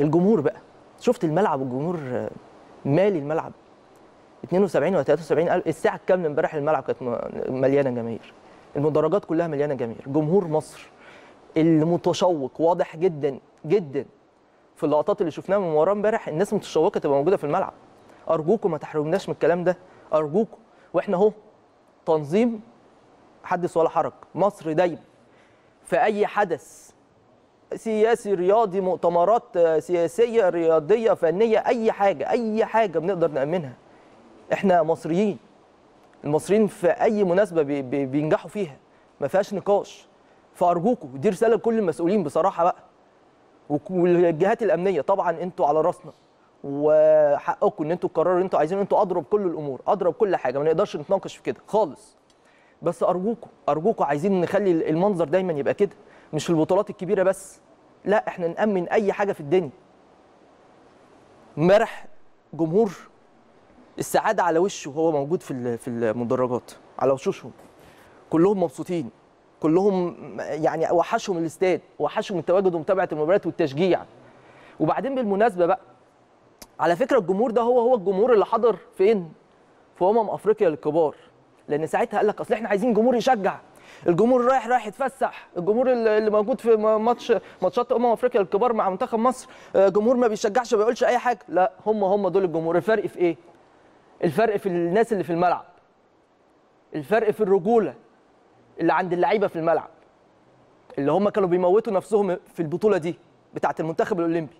الجمهور بقى شفت الملعب والجمهور مالي الملعب 72 ولا 73 الف الساعه كام امبارح الملعب كانت مليانه جماهير المدرجات كلها مليانه جماهير جمهور مصر المتشوق واضح جدا جدا في اللقطات اللي شفناها من وراه امبارح الناس متشوقه تبقى موجوده في الملعب ارجوكم ما تحرمناش من الكلام ده ارجوكم واحنا اهو تنظيم حدث ولا حرج مصر دايما في اي حدث سياسي رياضي مؤتمرات آه، سياسيه رياضيه فنيه اي حاجه اي حاجه بنقدر نامنها احنا مصريين المصريين في اي مناسبه بينجحوا فيها ما فيهاش نقاش فارجوكم دي رساله لكل المسؤولين بصراحه بقى والجهات الامنيه طبعا انتوا على راسنا وحقكم ان انتوا تقرروا انتوا عايزين انتوا اضرب كل الامور اضرب كل حاجه ما نقدرش نتناقش في كده خالص بس ارجوكم ارجوكم عايزين نخلي المنظر دايما يبقى كده مش البطولات الكبيره بس لا احنا نامن اي حاجه في الدنيا امبارح جمهور السعاده على وشه وهو موجود في في المدرجات على وشوشهم كلهم مبسوطين كلهم يعني وحشهم الاستاد وحشهم التواجد ومتابعه المباريات والتشجيع وبعدين بالمناسبه بقى على فكره الجمهور ده هو هو الجمهور اللي حضر فين في امم افريقيا للكبار لان ساعتها قال لك اصل احنا عايزين جمهور يشجع الجمهور رايح رايح يتفسح الجمهور اللي موجود في ماتش ماتشات امم افريقيا الكبار مع منتخب مصر آه، جمهور ما بيشجعش ما بيقولش اي حاجه لا هم هم دول الجمهور الفرق في ايه الفرق في الناس اللي في الملعب الفرق في الرجوله اللي عند اللعيبه في الملعب اللي هم كانوا بيموتوا نفسهم في البطوله دي بتاعه المنتخب الاولمبي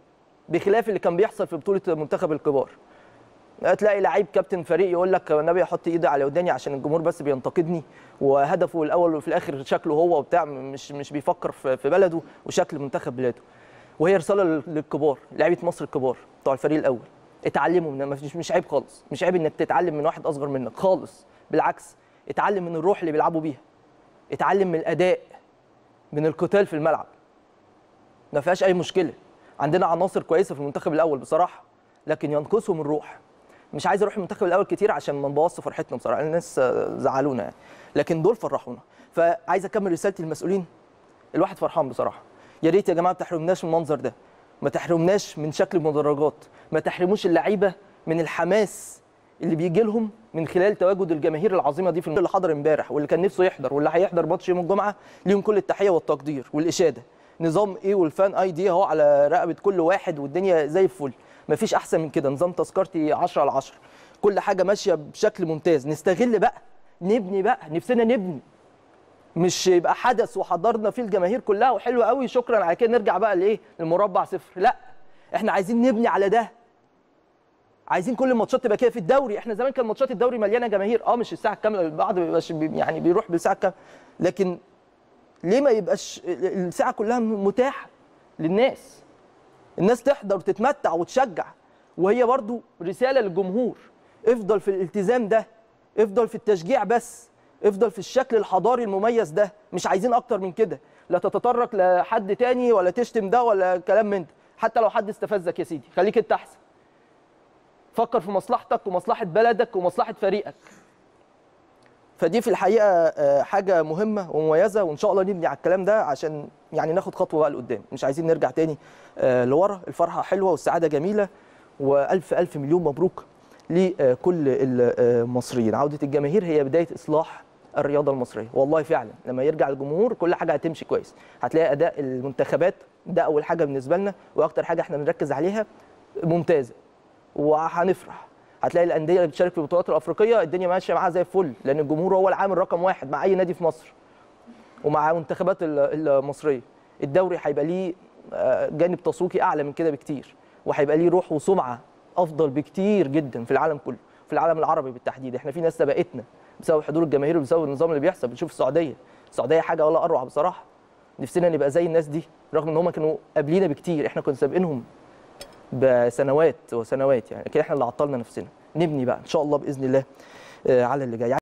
بخلاف اللي كان بيحصل في بطوله منتخب الكبار تلاقي لعيب كابتن فريق يقول لك النبي احط ايدي على وداني عشان الجمهور بس بينتقدني وهدفه الاول وفي الاخر شكله هو وبتاع مش مش بيفكر في بلده وشكل منتخب بلاده وهي رساله للكبار لعيبه مصر الكبار بتوع الفريق الاول اتعلموا من مش مش عيب خالص مش عيب انك تتعلم من واحد اصغر منك خالص بالعكس اتعلم من الروح اللي بيلعبوا بيها اتعلم من الاداء من القتال في الملعب ما فيهاش اي مشكله عندنا عناصر كويسه في المنتخب الاول بصراحه لكن ينقصهم الروح مش عايز اروح المنتخب الاول كتير عشان ما نبوظش فرحتنا بصراحه الناس زعلونا يعني لكن دول فرحونا فعايز اكمل رسالتي للمسؤولين الواحد فرحان بصراحه يا ريت يا جماعه ما تحرمناش من المنظر ده ما تحرمناش من شكل المدرجات ما تحرموش اللعيبه من الحماس اللي بيجي لهم من خلال تواجد الجماهير العظيمه دي في اللي حضر امبارح واللي كان نفسه يحضر واللي هيحضر ماتش يوم الجمعه ليهم كل التحيه والتقدير والاشاده نظام ايه والفان اي دي اهو على رقبه كل واحد والدنيا زي الفل مفيش احسن من كده نظام تذكرتي 10 على 10 كل حاجه ماشيه بشكل ممتاز نستغل بقى نبني بقى نفسنا نبني مش يبقى حدث وحضرنا فيه الجماهير كلها وحلو قوي شكرا على كده نرجع بقى لايه المربع صفر لا احنا عايزين نبني على ده عايزين كل الماتشات تبقى كده في الدوري احنا زمان كان ماتشات الدوري مليانه جماهير اه مش الساعه الكامله البعض بيبقاش يعني بيروح بالساعه الكامله لكن ليه ما يبقاش الساعه كلها متاحه للناس الناس تحضر وتتمتع وتشجع وهي برضو رساله للجمهور افضل في الالتزام ده افضل في التشجيع بس افضل في الشكل الحضاري المميز ده مش عايزين اكتر من كده لا تتطرق لحد تاني ولا تشتم ده ولا كلام من ده حتى لو حد استفزك يا سيدي خليك انت احسن فكر في مصلحتك ومصلحه بلدك ومصلحه فريقك فدي في الحقيقه آه، حاجه مهمه ومميزه وان شاء الله نبني على الكلام ده عشان يعني ناخد خطوه بقى لقدام مش عايزين نرجع تاني آه، لورا الفرحه حلوه والسعاده جميله والف الف مليون مبروك لكل المصريين آه، عوده الجماهير هي بدايه اصلاح الرياضه المصريه والله فعلا لما يرجع الجمهور كل حاجه هتمشي كويس هتلاقي اداء المنتخبات ده اول حاجه بالنسبه لنا واكتر حاجه احنا بنركز عليها ممتازه وهنفرح هتلاقي الانديه اللي بتشارك في البطولات الافريقيه الدنيا ماشيه معاها زي الفل لان الجمهور هو العامل رقم واحد مع اي نادي في مصر ومع منتخبات المصريه الدوري هيبقى ليه آه، جانب تسويقي اعلى من كده بكتير وهيبقى ليه روح وسمعه افضل بكتير جدا في العالم كله في العالم العربي بالتحديد احنا في ناس سبقتنا بسبب حضور الجماهير وبسبب النظام اللي بيحصل بنشوف السعوديه السعوديه حاجه ولا اروع بصراحه نفسنا نبقى زي الناس دي رغم ان هم كانوا قبلينا بكتير احنا كنا سابقينهم بسنوات وسنوات يعني كده احنا اللي عطلنا نفسنا نبني بقى ان شاء الله باذن الله آه، على اللي جاي